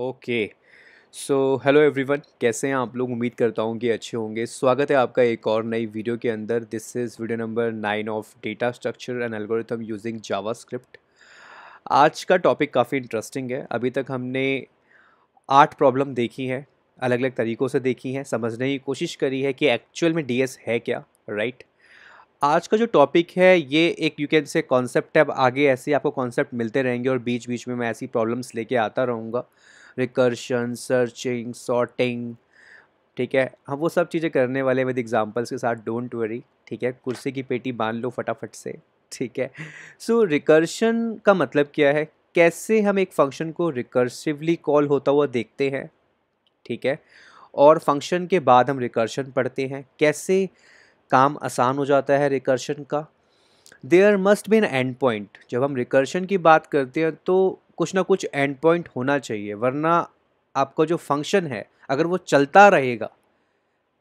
Okay so hello everyone कैसे हैं आप लोग उम्मीद करता हूँ कि अच्छे होंगे स्वागत है आपका एक और नई वीडियो के अंदर this is video number nine of data structure and algorithm using JavaScript आज का टॉपिक काफ़ी इंटरेस्टिंग है अभी तक हमने आठ प्रॉब्लम देखी हैं अलग अलग तरीक़ों से देखी हैं समझने की कोशिश करी है कि एक्चुअल में डी है क्या राइट right? आज का जो टॉपिक है ये एक यू कैन से कॉन्सेप्ट है अब आगे ऐसे आपको कॉन्सेप्ट मिलते रहेंगे और बीच बीच में मैं ऐसी प्रॉब्लम्स लेके आता रहूँगा रिकर्शन सर्चिंग सॉर्टिंग ठीक है हम वो सब चीज़ें करने वाले विद एग्जाम्पल्स के साथ डोंट वरी ठीक है कुर्सी की पेटी बांध लो फटाफट से ठीक है सो so, रिकर्शन का मतलब क्या है कैसे हम एक फंक्शन को रिकर्सिवली कॉल होता हुआ देखते हैं ठीक है और फंक्शन के बाद हम रिकर्शन पढ़ते हैं कैसे काम आसान हो जाता है रिकर्शन का there must be an end point जब हम रिकर्शन की बात करते हैं तो कुछ ना कुछ एंड पॉइंट होना चाहिए वरना आपका जो फंक्शन है अगर वो चलता रहेगा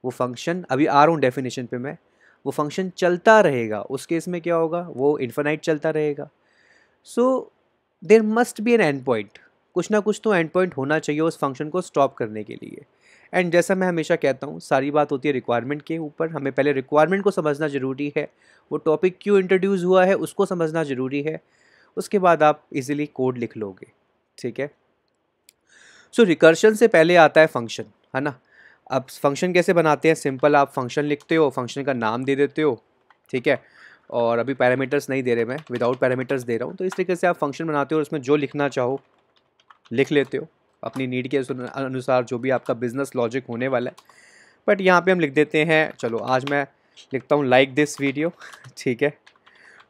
वो फंक्शन अभी आ रहा हूँ डेफिनेशन पे मैं वो फंक्शन चलता रहेगा उस केस में क्या होगा वो इन्फानाइट चलता रहेगा so there must be an end point कुछ ना कुछ तो एंड पॉइंट होना चाहिए उस फंक्शन को स्टॉप करने के लिए एंड जैसा मैं हमेशा कहता हूँ सारी बात होती है रिक्वायरमेंट के ऊपर हमें पहले रिक्वायरमेंट को समझना ज़रूरी है वो टॉपिक क्यों इंट्रोड्यूस हुआ है उसको समझना ज़रूरी है उसके बाद आप इजीली कोड लिख लोगे ठीक है सो so, रिकर्शन से पहले आता है फंक्शन है ना अब फंक्शन कैसे बनाते हैं सिंपल आप फंक्शन लिखते हो फंक्शन का नाम दे देते हो ठीक है और अभी पैरामीटर्स नहीं दे रहे मैं विदाउट पैरामीटर्स दे रहा हूँ तो इस तरीके से आप फंक्शन बनाते हो और उसमें जो लिखना चाहो लिख लेते हो अपनी नीड के अनुसार जो भी आपका बिजनेस लॉजिक होने वाला है बट यहाँ पे हम लिख देते हैं चलो आज मैं लिखता हूँ लाइक दिस वीडियो ठीक है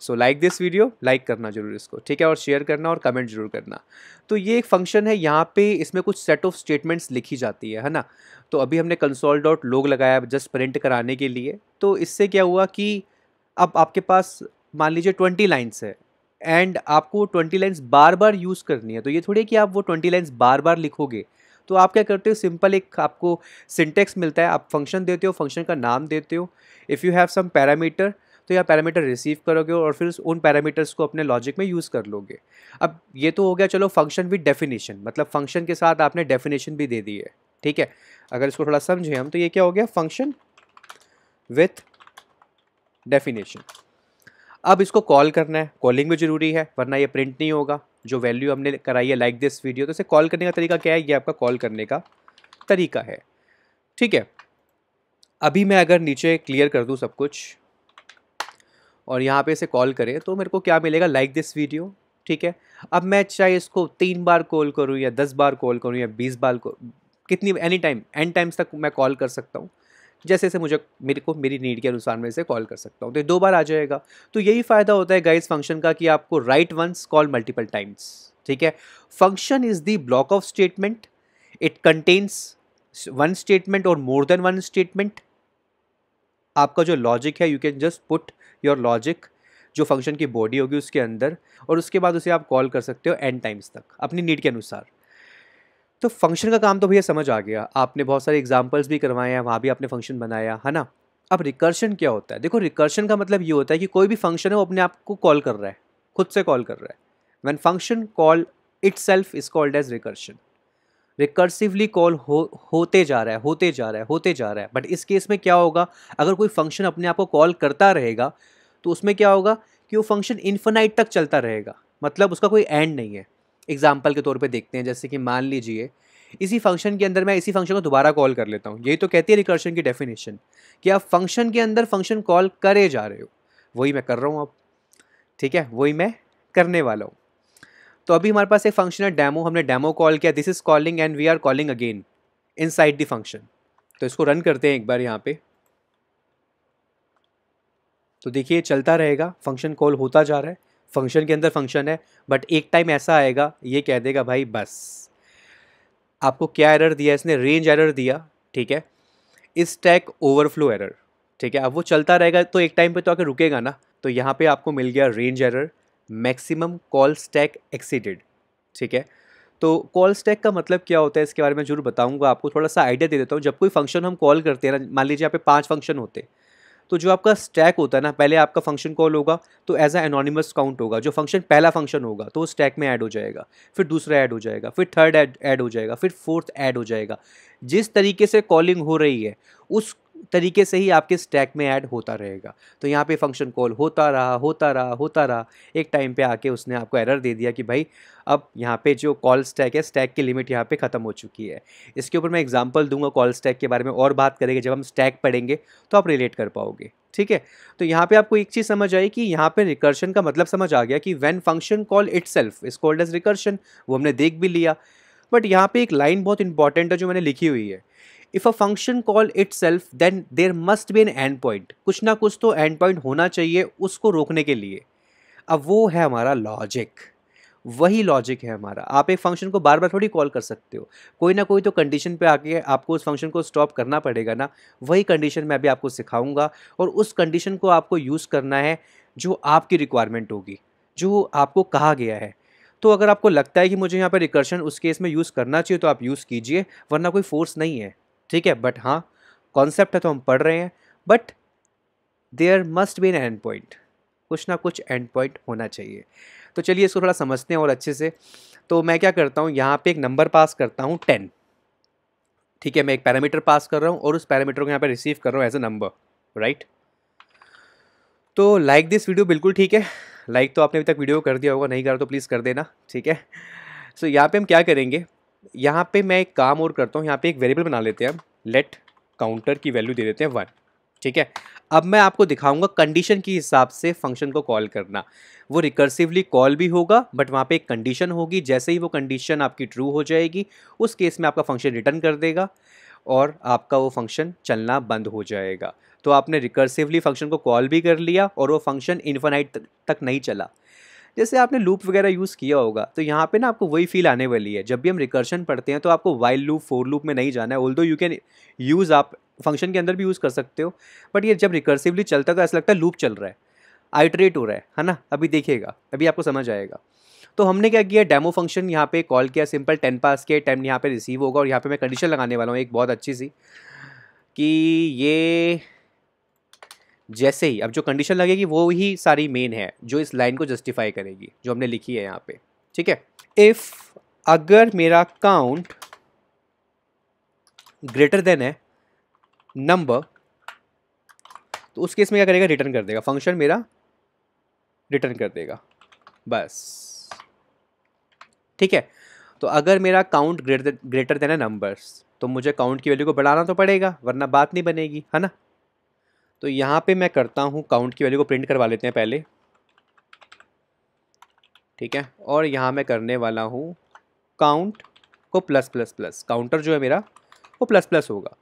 so like this video like करना जरूर इसको ठीक है और शेयर करना और कमेंट जरूर करना तो ये एक फंक्शन है यहाँ पे इसमें कुछ सेट ऑफ स्टेटमेंट्स लिखी जाती है है ना तो अभी हमने कंसोल डॉट लोग लगाया जस्ट प्रिंट कराने के लिए तो इससे क्या हुआ कि अब आपके पास मान लीजिए ट्वेंटी लाइन्स है एंड आपको ट्वेंटी लाइन्स बार बार यूज़ करनी है तो ये थोड़ी कि आप वो ट्वेंटी लाइन्स बार बार लिखोगे तो आप क्या करते हो सिंपल एक आपको सिंटेक्स मिलता है आप फंक्शन देते हो फंक्शन का नाम देते हो if you have some parameter तो यह पैरामीटर रिसीव करोगे और फिर उन पैरामीटर्स को अपने लॉजिक में यूज़ कर लोगे अब ये तो हो गया चलो फंक्शन विद डेफिनेशन मतलब फंक्शन के साथ आपने डेफिनेशन भी दे दी है ठीक है अगर इसको थोड़ा समझें हम तो ये क्या हो गया फंक्शन विथ डेफिनेशन अब इसको कॉल करना है कॉलिंग भी ज़रूरी है वरना ये प्रिंट नहीं होगा जो वैल्यू हमने कराई है लाइक दिस वीडियो तो इसे कॉल करने का तरीका क्या है ये आपका कॉल करने का तरीका है ठीक है अभी मैं अगर नीचे क्लियर कर दूँ सब कुछ और यहाँ पे इसे कॉल करें तो मेरे को क्या मिलेगा लाइक दिस वीडियो ठीक है अब मैं चाहे इसको तीन बार कॉल करूँ या दस बार कॉल करूँ या बीस बार कितनी एनी टाइम एंड टाइम्स तक मैं कॉल कर सकता हूँ जैसे जैसे मुझे मेरे को मेरी नीड के अनुसार मैं इसे कॉल कर सकता हूँ तो दो बार आ जाएगा तो यही फ़ायदा होता है गाइस फंक्शन का कि आपको write once call multiple times ठीक है function is the block of statement it contains one statement और मोर देन वन स्टेटमेंट आपका जो लॉजिक है you can just put your logic जो फंक्शन की बॉडी होगी उसके अंदर और उसके बाद उसे आप कॉल कर सकते हो एन टाइम्स तक अपनी नीड के अनुसार तो फंक्शन का काम तो भैया समझ आ गया आपने बहुत सारे एग्जाम्पल्स भी करवाए हैं वहाँ भी आपने फंक्शन बनाया है ना अब रिकर्शन क्या होता है देखो रिकर्शन का मतलब ये होता है कि कोई भी फंक्शन है वो अपने आप को कॉल कर रहा है खुद से कॉल कर रहा है when function call itself is called as recursion recursively call हो होते जा रहा है होते जा रहा है होते जा रहा है बट इस केस में क्या होगा अगर कोई फंक्शन अपने आप को कॉल करता रहेगा तो उसमें क्या होगा कि वो फंक्शन इन्फिनाइट तक चलता रहेगा मतलब उसका कोई एंड नहीं है एग्जाम्पल के तौर पर देखते हैं जैसे कि मान लीजिए इसी फंक्शन के अंदर मैं इसी फंक्शन को दोबारा कॉल कर लेता हूँ यही तो कहती है रिकर्शन की डेफिनेशन कि आप फंक्शन के अंदर फंक्शन कॉल करे जा रहे हो वही मैं कर रहा हूँ अब ठीक है वही मैं करने वाला हूँ तो अभी हमारे पास एक फंक्शन है डैमो हमने डैमो कॉल किया this is calling and we are calling again inside the function तो इसको रन करते हैं एक बार यहाँ पे तो देखिए चलता रहेगा फंक्शन कॉल होता जा रहा है फंक्शन के अंदर फंक्शन है बट एक टाइम ऐसा आएगा ये कह देगा भाई बस आपको क्या एरर दिया इसने रेंज एरर दिया ठीक है इस टैक ओवरफ्लो एरर ठीक है अब वो चलता रहेगा तो एक टाइम पे तो आकर रुकेगा ना तो यहाँ पे आपको मिल गया range error maximum call stack exceeded ठीक है तो कॉल स्टैक का मतलब क्या होता है इसके बारे में जरूर बताऊंगा आपको थोड़ा सा आइडिया दे देता हूँ जब कोई फंक्शन हम कॉल करते हैं ना मान लीजिए यहाँ पे पांच फंक्शन होते तो जो आपका स्टैक होता है ना पहले आपका फंक्शन कॉल होगा तो एज अ एनोनिमस काउंट होगा जो फंक्शन पहला फंक्शन होगा तो वो स्टैक में ऐड हो जाएगा फिर दूसरा ऐड हो जाएगा फिर थर्ड ऐड ऐड हो जाएगा फिर फोर्थ ऐड हो जाएगा जिस तरीके से कॉलिंग हो रही है उस तरीके से ही आपके स्टैक में ऐड होता रहेगा तो यहाँ पे फंक्शन कॉल होता रहा होता रहा होता रहा एक टाइम पे आके उसने आपको एरर दे दिया कि भाई अब यहाँ पे जो कॉल स्टैक है स्टैक की लिमिट यहाँ पे ख़त्म हो चुकी है इसके ऊपर मैं एग्जांपल दूंगा कॉल स्टैक के बारे में और बात करेंगे जब हम स्टैक पढ़ेंगे तो आप रिलेट कर पाओगे ठीक है तो यहाँ पे आपको एक चीज़ समझ आई कि यहाँ पे रिकर्शन का मतलब समझ आ गया कि when function call itself is is called as recursion वो हमने देख भी लिया बट यहाँ पे एक लाइन बहुत इंपॉर्टेंट है जो मैंने लिखी हुई है if a function call itself then there must be an end point कुछ ना कुछ तो एंड पॉइंट होना चाहिए उसको रोकने के लिए अब वो है हमारा लॉजिक वही लॉजिक है हमारा आप एक फंक्शन को बार बार थोड़ी कॉल कर सकते हो कोई ना कोई तो कंडीशन पे आके आपको उस फंक्शन को स्टॉप करना पड़ेगा ना वही कंडीशन मैं अभी आपको सिखाऊंगा और उस कंडीशन को आपको यूज़ करना है जो आपकी रिक्वायरमेंट होगी जो आपको कहा गया है तो अगर आपको लगता है कि मुझे यहाँ पर रिकर्शन उस केस में यूज़ करना चाहिए तो आप यूज़ कीजिए वरना कोई फोर्स नहीं है ठीक है बट हाँ कॉन्सेप्ट है तो हम पढ़ रहे हैं but there must be an end point कुछ ना कुछ एंड पॉइंट होना चाहिए तो चलिए इसको थोड़ा समझते हैं और अच्छे से तो मैं क्या करता हूँ यहाँ पे एक नंबर पास करता हूँ टेन ठीक है मैं एक पैरामीटर पास कर रहा हूँ और उस पैरामीटर को यहाँ पे रिसीव कर रहा हूँ एज अ नंबर राइट तो लाइक दिस वीडियो बिल्कुल ठीक है लाइक तो आपने अभी तक वीडियो कर दिया होगा नहीं करा तो प्लीज़ कर देना ठीक है सो so, यहाँ पे हम क्या करेंगे यहाँ पे मैं एक काम और करता हूँ यहाँ पे एक वेरिएबल बना लेते हैं हम लेट काउंटर की वैल्यू दे देते हैं वन ठीक है अब मैं आपको दिखाऊंगा कंडीशन के हिसाब से फंक्शन को कॉल करना वो रिकर्सिवली कॉल भी होगा बट वहाँ पे एक कंडीशन होगी जैसे ही वो कंडीशन आपकी ट्रू हो जाएगी उस केस में आपका फंक्शन रिटर्न कर देगा और आपका वो फंक्शन चलना बंद हो जाएगा तो आपने रिकर्सिवली फंक्शन को कॉल भी कर लिया और वो फंक्शन इन्फानाइट तक नहीं चला जैसे आपने लूप वगैरह यूज़ किया होगा तो यहाँ पे ना आपको वही फील आने वाली है जब भी हम रिकर्शन पढ़ते हैं तो आपको वाइल लूप फोर लूप में नहीं जाना है ऑल्दो यू कैन यूज़ आप फंक्शन के अंदर भी यूज़ कर सकते हो बट ये जब रिकर्सिवली चलता है तो ऐसा लगता है लूप चल रहा है आइट्रेट हो रहा है है ना अभी देखिएगा अभी आपको समझ आएगा तो हमने क्या किया डेमो फंक्शन यहाँ पे कॉल किया सिंपल टेन पास के टेन यहाँ पे रिसीव होगा और यहाँ पे मैं कंडीशन लगाने वाला हूँ एक बहुत अच्छी सी कि ये जैसे ही अब जो कंडीशन लगेगी वो ही सारी मेन है जो इस लाइन को जस्टिफाई करेगी जो हमने लिखी है यहाँ पे ठीक है इफ़ अगर मेरा काउंट ग्रेटर देन है नंबर तो उस केस में क्या करेगा रिटर्न कर देगा फंक्शन मेरा रिटर्न कर देगा बस ठीक है तो अगर मेरा काउंट ग्रेटर ग्रेटर देन है नंबर्स तो मुझे काउंट की वैल्यू को बढ़ाना तो पड़ेगा वरना बात नहीं बनेगी है ना तो यहाँ पे मैं करता हूँ काउंट की वैल्यू को प्रिंट करवा लेते हैं पहले ठीक है और यहाँ मैं करने वाला हूँ काउंट को प्लस प्लस प्लस काउंटर जो है मेरा वो प्लस प्लस होगा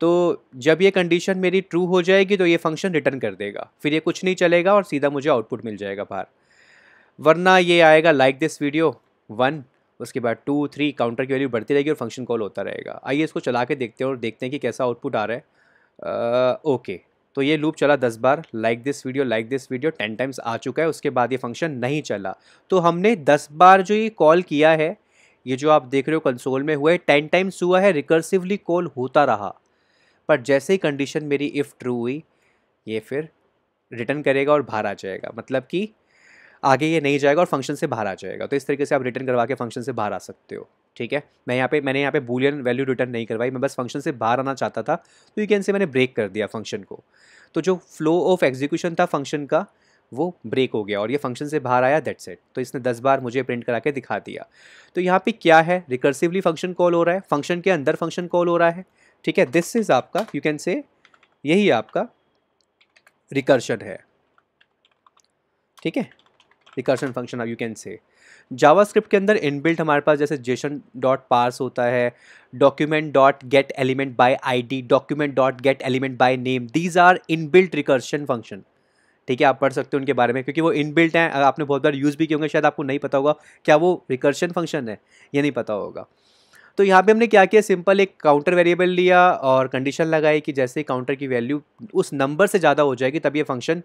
तो जब ये कंडीशन मेरी ट्रू हो जाएगी तो ये फंक्शन रिटर्न कर देगा फिर ये कुछ नहीं चलेगा और सीधा मुझे आउटपुट मिल जाएगा बाहर वरना ये आएगा लाइक दिस वीडियो वन उसके बाद टू थ्री काउंटर की वैल्यू बढ़ती रहेगी और फंक्शन कॉल होता रहेगा आइए इसको चला के देखते हैं और देखते हैं कि कैसा आउटपुट आ रहा है आ, ओके तो ये लूप चला दस बार like this video like this video ten times आ चुका है उसके बाद ये फंक्शन नहीं चला तो हमने दस बार जो ये कॉल किया है ये जो आप देख रहे हो कंसोल में हुआ है टेन टाइम्स हुआ है रिकर्सिवली कॉल होता रहा पर जैसे ही कंडीशन मेरी इफ़ ट्रू हुई ये फिर रिटर्न करेगा और बाहर आ जाएगा मतलब कि आगे ये नहीं जाएगा और फंक्शन से बाहर आ जाएगा तो इस तरीके से आप रिटर्न करवा के फंक्शन से बाहर आ सकते हो ठीक है मैं यहाँ पे मैंने यहाँ पे बुलियन वैल्यू रिटर्न नहीं करवाई मैं बस फंक्शन से बाहर आना चाहता था तो यू कैन से मैंने ब्रेक कर दिया फंक्शन को तो जो फ्लो ऑफ एग्जीक्यूशन था फंक्शन का वो ब्रेक हो गया और ये फंक्शन से बाहर आया दैट सेट तो इसने दस बार मुझे प्रिंट करा के दिखा दिया तो यहाँ पर क्या है रिकर्सिवली फंक्शन कॉल हो रहा है फंक्शन के अंदर फंक्शन कॉल हो रहा है ठीक है दिस इज़ आपका यू कैन से यही आपका रिकर्शन है ठीक है रिकर्सन फंक्शन आप यू कैन से जावास्क्रिप्ट के अंदर इनबिल्ट हमारे पास जैसे जेसन डॉट पार्स होता है document dot get element by ID document dot get element by name these are inbuilt recursion function ठीक है आप पढ़ सकते हो उनके बारे में क्योंकि वो इनबिल्ट हैं आपने बहुत बार यूज़ भी किए होंगे शायद आपको नहीं पता होगा क्या वो रिकर्शन फंक्शन है ये नहीं पता होगा तो यहाँ पे हमने क्या किया सिंपल एक काउंटर वेरिएबल लिया और कंडीशन लगाई कि जैसे काउंटर की वैल्यू उस नंबर से ज़्यादा हो जाएगी तब ये फंक्शन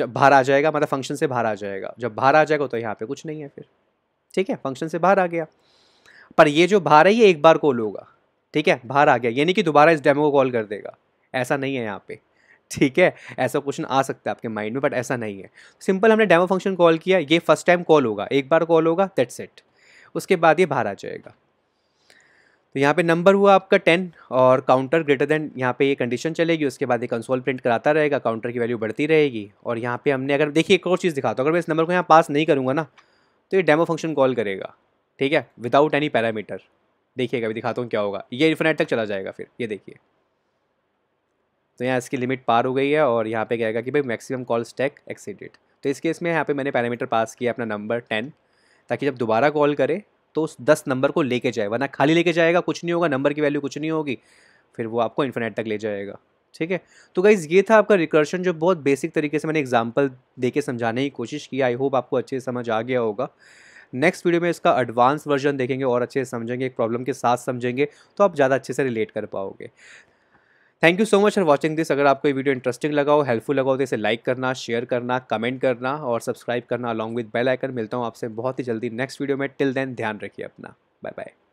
जब बाहर आ जाएगा मतलब फंक्शन से बाहर आ जाएगा जब बाहर आ जाएगा तो यहाँ पे कुछ नहीं है फिर ठीक है फंक्शन से बाहर आ गया पर ये जो बाहर है ये एक बार कॉल होगा ठीक है बाहर आ गया यानी कि दोबारा इस डेमो को कॉल कर देगा ऐसा नहीं है यहाँ पे ठीक है ऐसा क्वेश्चन आ सकता है आपके माइंड में बट ऐसा नहीं है सिंपल हमने डेमो फंक्शन कॉल किया ये फर्स्ट टाइम कॉल होगा एक बार कॉल होगा दैट्स इट उसके बाद ये बाहर आ जाएगा तो यहाँ पे नंबर हुआ आपका टेन और काउंटर ग्रेटर देन यहाँ पे ये कंडीशन चलेगी उसके बाद ये कंसोल प्रिंट कराता रहेगा काउंटर की वैल्यू बढ़ती रहेगी और यहाँ पे हमने अगर देखिए एक और चीज़ दिखाता हूँ अगर मैं इस नंबर को यहाँ पास नहीं करूँगा ना तो ये डेमो फंक्शन कॉल करेगा ठीक है विदाउट एनी पैरामीटर देखिएगा अभी दिखाता हूँ क्या होगा ये इन्फिनाइट तक चला जाएगा फिर ये देखिए तो यहाँ इसकी लिमिट पार हो गई है और यहाँ पर कहेगा कि भाई मैक्सिमम कॉल स्टैक एक्सीडेड तो इस केस में यहाँ पर मैंने पैरामीटर पास किया अपना नंबर टेन ताकि जब दोबारा कॉल करे तो उस दस नंबर को लेके जाए वरना खाली लेके जाएगा कुछ नहीं होगा नंबर की वैल्यू कुछ नहीं होगी फिर वो आपको इन्फिनेट तक ले जाएगा ठीक है तो गाइज़ ये था आपका रिकर्शन जो बहुत बेसिक तरीके से मैंने एग्जाम्पल दे के समझाने की कोशिश की आई होप आपको अच्छे से समझ आ गया होगा नेक्स्ट वीडियो में इसका एडवांस वर्जन देखेंगे और अच्छे से समझेंगे एक प्रॉब्लम के साथ समझेंगे तो आप ज़्यादा अच्छे से रिलेट कर पाओगे thank you so much for watching this अगर आपको ये वीडियो इंटरेस्टिंग लगा हो हेल्पफुल लगा हो तो इसे लाइक करना शेयर करना कमेंट करना और सब्सक्राइब करना अलॉन्ग विद बेल आइकन मिलता हूँ आपसे बहुत ही जल्दी नेक्स्ट वीडियो में टिल देन ध्यान रखिए अपना बाय बाय